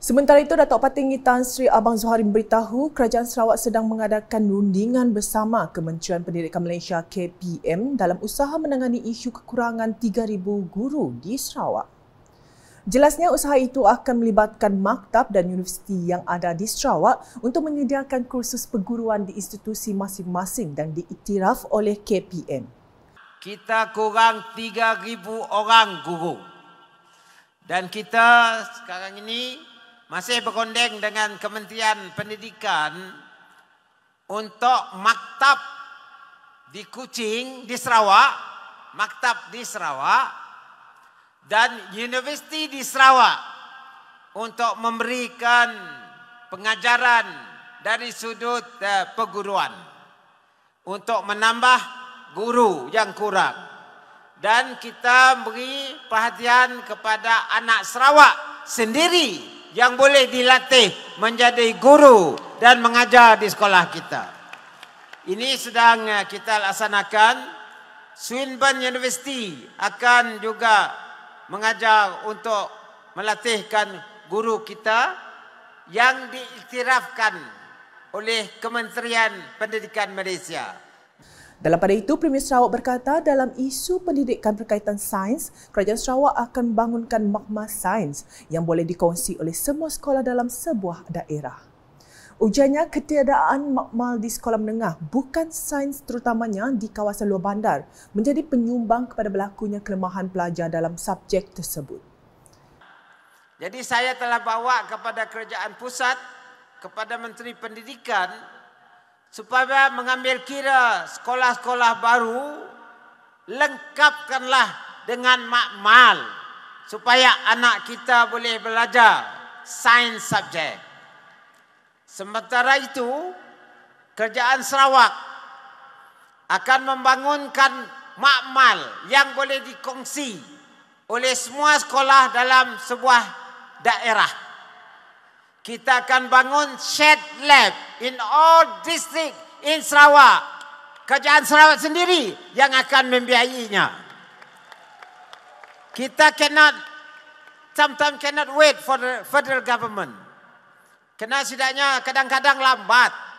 Sementara itu, Datuk Patingi Tan Sri Abang Zuhari memberitahu Kerajaan Sarawak sedang mengadakan rundingan bersama Kementerian Pendidikan Malaysia KPM dalam usaha menangani isu kekurangan 3,000 guru di Sarawak. Jelasnya usaha itu akan melibatkan maktab dan universiti yang ada di Sarawak untuk menyediakan kursus perguruan di institusi masing-masing dan diiktiraf oleh KPM. Kita kurang 3,000 orang guru dan kita sekarang ini masih berkonding dengan Kementerian Pendidikan untuk maktab di Kuching, di Sarawak, maktab di Sarawak dan universiti di Sarawak untuk memberikan pengajaran dari sudut uh, perguruan untuk menambah guru yang kurang dan kita beri perhatian kepada anak Sarawak sendiri yang boleh dilatih menjadi guru dan mengajar di sekolah kita. Ini sedang eh, kita laksanakan. Swinburne University akan juga mengajar untuk melatihkan guru kita yang diiktirafkan oleh Kementerian Pendidikan Malaysia. Dalam pada itu, Premier Sarawak berkata dalam isu pendidikan berkaitan sains, Kerajaan Sarawak akan bangunkan magma sains yang boleh dikongsi oleh semua sekolah dalam sebuah daerah. Ujianya ketiadaan makmal di sekolah menengah bukan sains terutamanya di kawasan luar bandar menjadi penyumbang kepada berlakunya kelemahan pelajar dalam subjek tersebut. Jadi saya telah bawa kepada kerajaan pusat, kepada Menteri Pendidikan supaya mengambil kira sekolah-sekolah baru lengkapkanlah dengan makmal supaya anak kita boleh belajar sains subjek. Sementara itu, kerjaan Sarawak akan membangunkan makmal yang boleh dikongsi oleh semua sekolah dalam sebuah daerah kita akan bangun shed lab in all district in Sarawak. Kerajaan Sarawak sendiri yang akan membiayainya. Kita cannot, sometimes cannot wait for the federal government. Kena setidaknya kadang-kadang lambat.